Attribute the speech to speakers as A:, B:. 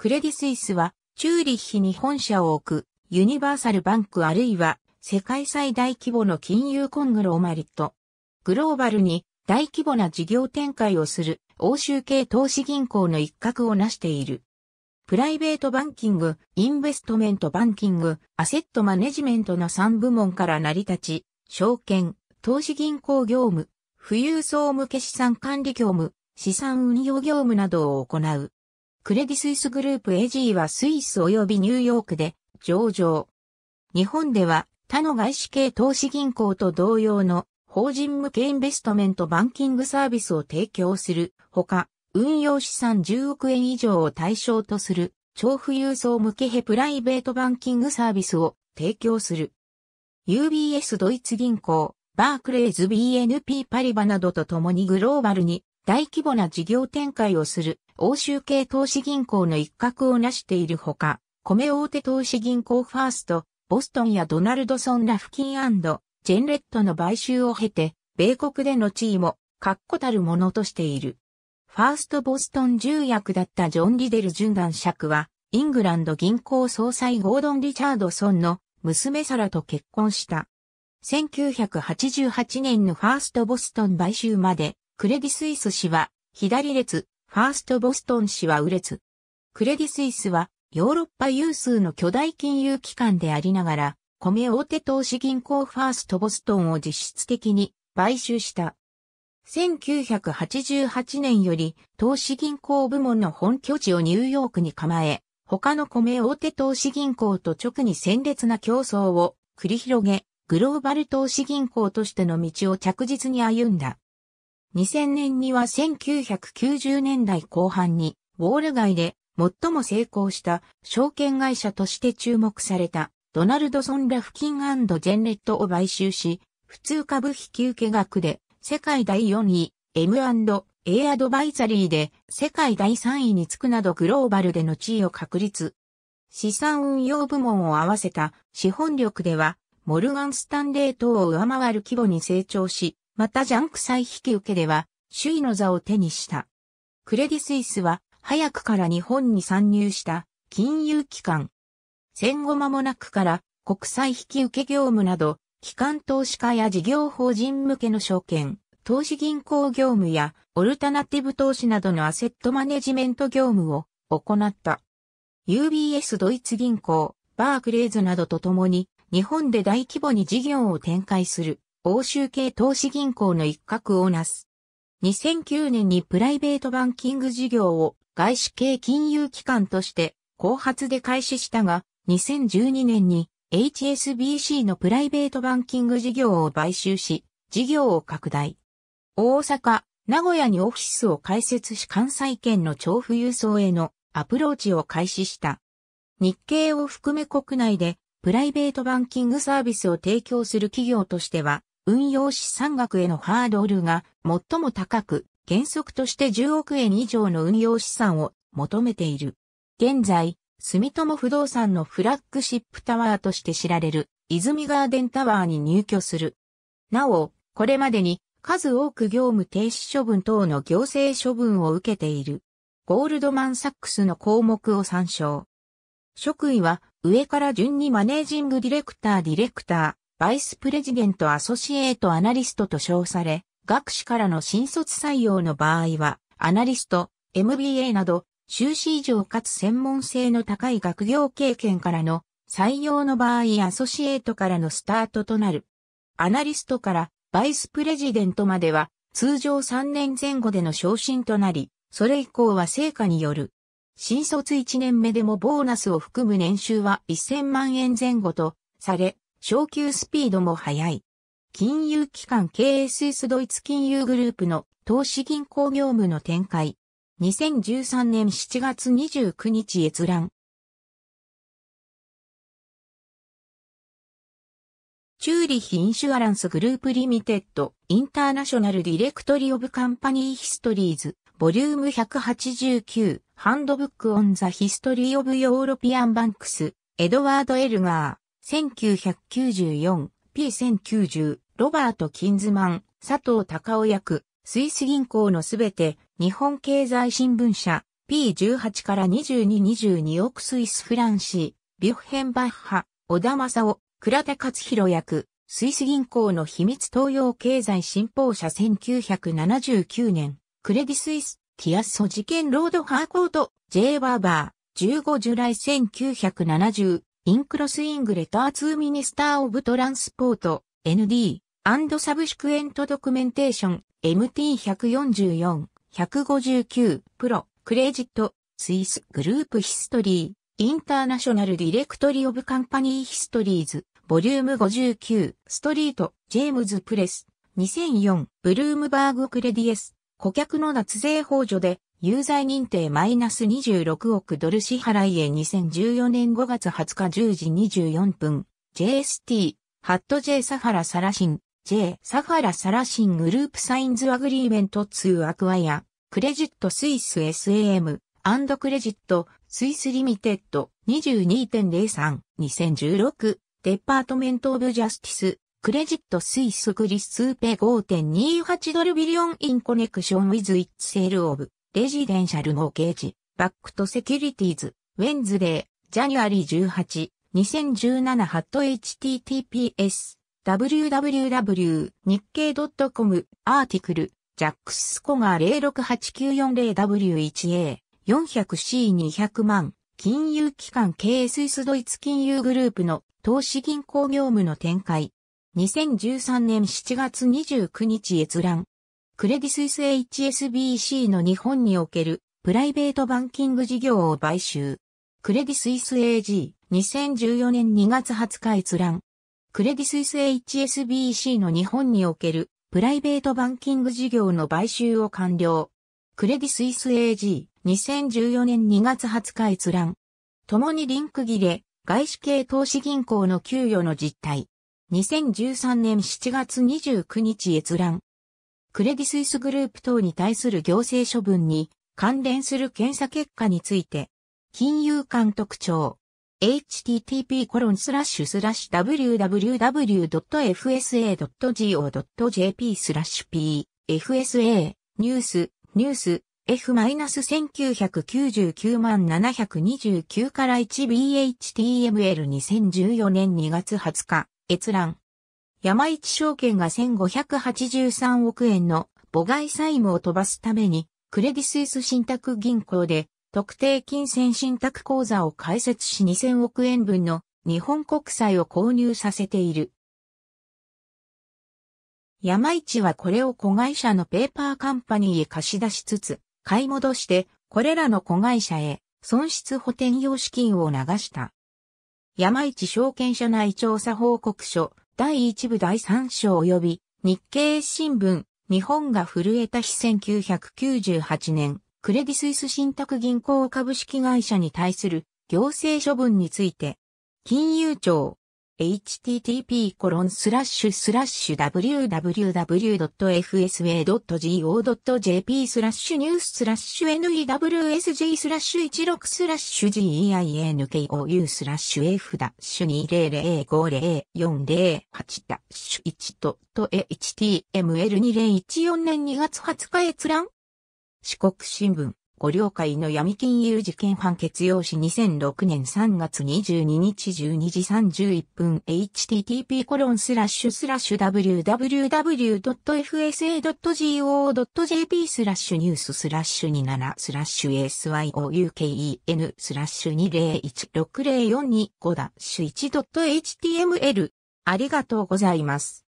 A: クレディスイスは、チューリッヒに本社を置く、ユニバーサルバンクあるいは、世界最大規模の金融コングローマリット。グローバルに大規模な事業展開をする欧州系投資銀行の一角を成している。プライベートバンキング、インベストメントバンキング、アセットマネジメントの3部門から成り立ち、証券、投資銀行業務、富裕層向け資産管理業務、資産運用業務などを行う。クレディスイスグループ AG はスイス及びニューヨークで上場。日本では他の外資系投資銀行と同様の法人向けインベストメントバンキングサービスを提供するほか、運用資産10億円以上を対象とする超富裕層向けへプライベートバンキングサービスを提供する。UBS ドイツ銀行、バークレイズ BNP パリバなどと共にグローバルに大規模な事業展開をする欧州系投資銀行の一角を成しているほか、米大手投資銀行ファースト、ボストンやドナルドソンラフキンジェンレットの買収を経て、米国での地位も確固たるものとしている。ファーストボストン重役だったジョン・リデル順。男爵は、イングランド銀行総裁ゴードン・リチャードソンの娘サラと結婚した。1988年のファーストボストン買収までクレディスイス氏は左列、ファーストボストン氏は右列。クレディスイスはヨーロッパ有数の巨大金融機関でありながら、米大手投資銀行ファーストボストンを実質的に買収した。1988年より投資銀行部門の本拠地をニューヨークに構え、他の米大手投資銀行と直に鮮烈な競争を繰り広げ、グローバル投資銀行としての道を着実に歩んだ。2000年には1990年代後半に、ウォール街で最も成功した証券会社として注目された、ドナルドソン・ラフキンジェンレットを買収し、普通株引受額で世界第4位、M&A アドバイザリーで世界第3位につくなどグローバルでの地位を確立。資産運用部門を合わせた資本力では、モルガン・スタンレー等を上回る規模に成長し、またジャンク債引き受けでは首位の座を手にした。クレディ・スイスは早くから日本に参入した金融機関。戦後間もなくから国際引き受け業務など、機関投資家や事業法人向けの証券、投資銀行業務やオルタナティブ投資などのアセットマネジメント業務を行った。UBS ドイツ銀行、バークレーズなどと共に日本で大規模に事業を展開する欧州系投資銀行の一角をなす。2009年にプライベートバンキング事業を外資系金融機関として後発で開始したが、2012年に HSBC のプライベートバンキング事業を買収し、事業を拡大。大阪、名古屋にオフィスを開設し関西圏の調布輸送へのアプローチを開始した。日経を含め国内でプライベートバンキングサービスを提供する企業としては運用資産額へのハードルが最も高く、原則として10億円以上の運用資産を求めている。現在、住友不動産のフラッグシップタワーとして知られる、泉ガーデンタワーに入居する。なお、これまでに数多く業務停止処分等の行政処分を受けている。ゴールドマンサックスの項目を参照。職位は上から順にマネージングディレクターディレクター、バイスプレジデントアソシエートアナリストと称され、学士からの新卒採用の場合は、アナリスト、MBA など、修士以上かつ専門性の高い学業経験からの採用の場合アソシエートからのスタートとなる。アナリストからバイスプレジデントまでは通常3年前後での昇進となり、それ以降は成果による。新卒1年目でもボーナスを含む年収は1000万円前後とされ、昇級スピードも速い。金融機関 KSS ドイツ金融グループの投資銀行業務の展開。2013年7月29日閲覧。チューリヒ・インシュアランス・グループ・リミテッド・インターナショナル・ディレクトリ・オブ・カンパニー・ヒストリーズ、ボリューム189、ハンドブック・オン・ザ・ヒストリー・オブ・ヨーロピアン・バンクス、エドワード・エルガー・1994、P1090、ロバート・キンズマン、佐藤隆夫役、スイス銀行のすべて、日本経済新聞社、P18 から2222億スイスフランシー、ビュッヘンバッハ、小田正夫、倉田勝弘役、スイス銀行の秘密東洋経済新報社1979年、クレディスイス、ティアッソ事件ロードハーコート、J バーバー、15ジュライ1970、インクロスイングレターツーミニスターオブトランスポート ND& サブシクエントドキュメンテーション MT144 159プロクレジットスイスグループヒストリーインターナショナルディレクトリオブカンパニーヒストリーズボリューム59ストリートジェームズプレス2004ブルームバーグクレディエス顧客の脱税法助で有罪認定マイナス26億ドル支払いへ2014年5月20日10時24分、JST、ハット J サハラサラシン、J サハラサラシングループサインズアグリーメント2アクアや、クレジットスイス SAM、アンドクレジット、スイスリミテッド、22.03、2016、デパートメントオブジャスティス、クレジットスイスクリスーペ5.28ドルビリオンインコネクションウィズイッツセールオブ。レジデンシャル号ゲージ、バックとセキュリティーズ、ウェンズデー、ジャニュアリー18、2017ハット https、www 日経 .com アーティクル、ジャックススコガー 068940W1A400C200 万、金融機関系スイスドイツ金融グループの投資銀行業務の展開。2013年7月29日閲覧。クレディスイス HSBC の日本におけるプライベートバンキング事業を買収。クレディスイス AG、2014年2月20日閲覧。クレディスイス HSBC の日本におけるプライベートバンキング事業の買収を完了。クレディスイス AG、2014年2月20日閲覧。共にリンク切れ、外資系投資銀行の給与の実態。2013年7月29日閲覧。クレディ・スイスグループ等に対する行政処分に関連する検査結果について、金融監督庁 http://www.fsa.go.jp スラッシュ p FSA ニュースニュース F-1999 万729から 1BHTML2014 年2月20日閲覧山一証券が1583億円の母外債務を飛ばすために、クレディスイス信託銀行で特定金銭信託口座を開設し2000億円分の日本国債を購入させている。山一はこれを子会社のペーパーカンパニーへ貸し出しつつ、買い戻して、これらの子会社へ損失補填用資金を流した。山一証券社内調査報告書第1部第3章及び日経新聞、日本が震えた日1998年、クレディスイス信託銀行株式会社に対する行政処分について、金融庁、http://www.fsw.fsw.go.jp コロンスラッシュスラッシュニューススラッシュ newsg スラッシュ16スラッシュ geinkou スラッシュ f ダッシュ20050408ダッシュ 1.html2014 年2月20日閲覧四国新聞五了会の闇金融事件判決用紙2006年3月22日12時31分 http コロンスラッシュスラッシュ www.fsa.go.jp スラッシュニューススラッシュ27スラッシュ syouken スラッシュ2016042 5-1.html ありがとうございます。